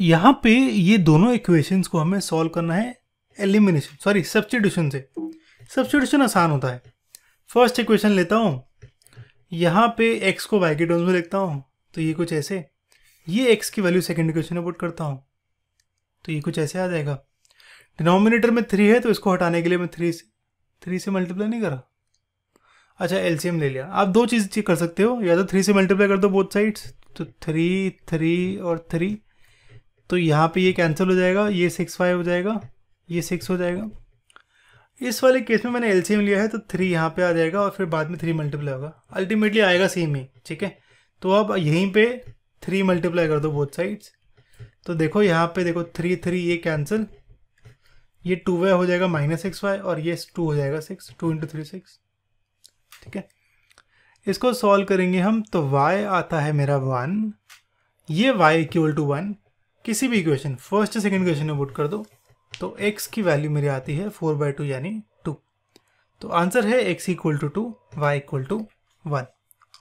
यहाँ पे ये दोनों इक्वेशंस को हमें सॉल्व करना है एलिमिनेशन सॉरी सब्सटीट्यूशन से सब्सटीट्यूशन आसान होता है फर्स्ट इक्वेशन लेता हूँ यहाँ पे एक्स को वाई के टर्म्स में लिखता हूँ तो ये कुछ ऐसे ये एक्स की वैल्यू सेकेंड इक्वेशन में पुट करता हूँ तो ये कुछ ऐसे आ जाएगा डिनोमिनेटर में थ्री है तो इसको हटाने के लिए मैं थ्री से थ्री से मल्टीप्लाई नहीं करा अच्छा एलसीएम ले लिया आप दो चीज़ कर सकते हो या तो थ्री से मल्टीप्लाई कर दो बोथ साइड्स तो थ्री थ्री और थ्री तो यहाँ पे ये कैंसिल हो जाएगा ये सिक्स फाइव हो जाएगा ये सिक्स हो जाएगा इस वाले केस में मैंने एलसीएम लिया है तो थ्री यहाँ पे आ जाएगा और फिर बाद में थ्री मल्टीप्लाई होगा अल्टीमेटली आएगा सेम ही ठीक है तो अब यहीं पे थ्री मल्टीप्लाई कर दो बोथ साइड्स तो देखो यहाँ पे देखो थ्री थ्री ये कैंसिल ये टू वाई हो जाएगा माइनस सिक्स वाई और ये टू हो जाएगा six two into three six ठीक है इसको सॉल्व करेंगे हम तो वाई आता है मेरा वन ये वाई इक्वल टू वन किसी भी इक्वेशन फर्स्ट सेकेंड क्वेश्चन में पुट कर दो तो एक्स की वैल्यू मेरी आती है फोर बाई टू यानी टू तो आंसर है X equal to two Y equal to one